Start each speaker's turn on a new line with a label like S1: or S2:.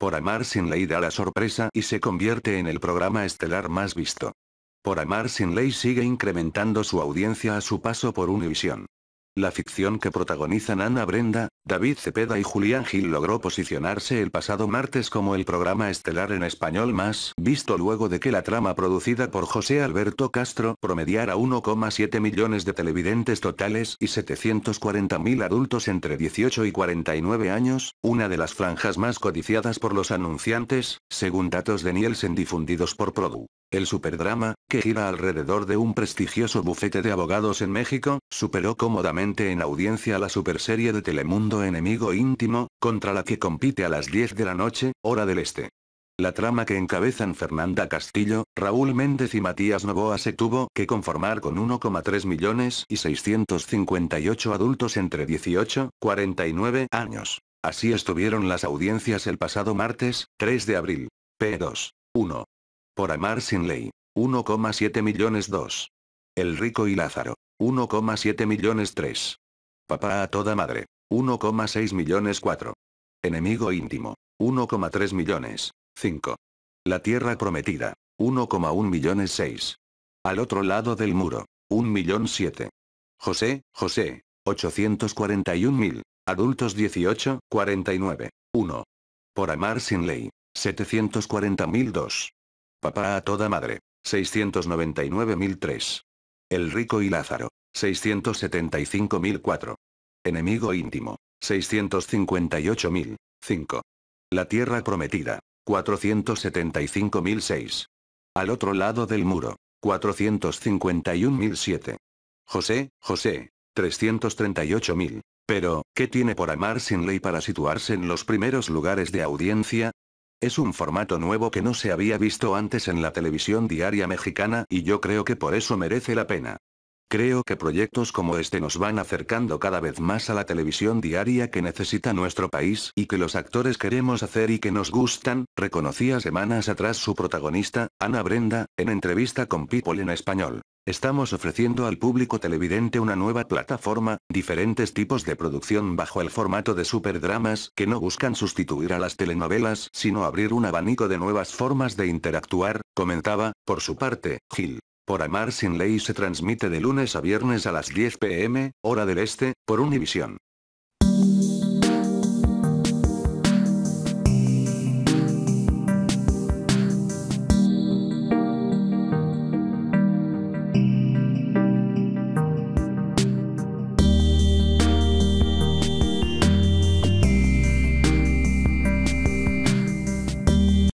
S1: Por amar sin ley da la sorpresa y se convierte en el programa estelar más visto. Por amar sin ley sigue incrementando su audiencia a su paso por Univision. La ficción que protagonizan Ana Brenda, David Cepeda y Julián Gil logró posicionarse el pasado martes como el programa estelar en español más visto luego de que la trama producida por José Alberto Castro promediara 1,7 millones de televidentes totales y 740.000 adultos entre 18 y 49 años, una de las franjas más codiciadas por los anunciantes, según datos de Nielsen difundidos por Produ. El superdrama, que gira alrededor de un prestigioso bufete de abogados en México, superó cómodamente en audiencia la superserie de Telemundo Enemigo Íntimo, contra la que compite a las 10 de la noche, hora del este. La trama que encabezan Fernanda Castillo, Raúl Méndez y Matías Novoa se tuvo que conformar con 1,3 millones y 658 adultos entre 18, 49 años. Así estuvieron las audiencias el pasado martes, 3 de abril. P2. 1. Por Amar Sin Ley. 1,7 millones 2. El Rico y Lázaro. 1,7 millones 3. Papá a toda madre. 1,6 millones 4. Enemigo íntimo. 1,3 millones. 5. La Tierra Prometida. 1,1 millones 6. Al otro lado del muro. 1 millón 7. José, José. mil. Adultos 18, 49. 1. Por amar sin ley. mil 2. Papá a toda madre. 699.003. El rico y Lázaro. 675.004. Enemigo íntimo. 658.005. La tierra prometida. 475.006. Al otro lado del muro. 451.007. José, José. 338.000. Pero, ¿qué tiene por amar sin ley para situarse en los primeros lugares de audiencia? Es un formato nuevo que no se había visto antes en la televisión diaria mexicana y yo creo que por eso merece la pena. Creo que proyectos como este nos van acercando cada vez más a la televisión diaria que necesita nuestro país y que los actores queremos hacer y que nos gustan, reconocía semanas atrás su protagonista, Ana Brenda, en entrevista con People en Español. Estamos ofreciendo al público televidente una nueva plataforma, diferentes tipos de producción bajo el formato de superdramas que no buscan sustituir a las telenovelas sino abrir un abanico de nuevas formas de interactuar, comentaba, por su parte, Gil por Amar Sin Ley se transmite de lunes a viernes a las 10 pm, hora del este, por Univisión.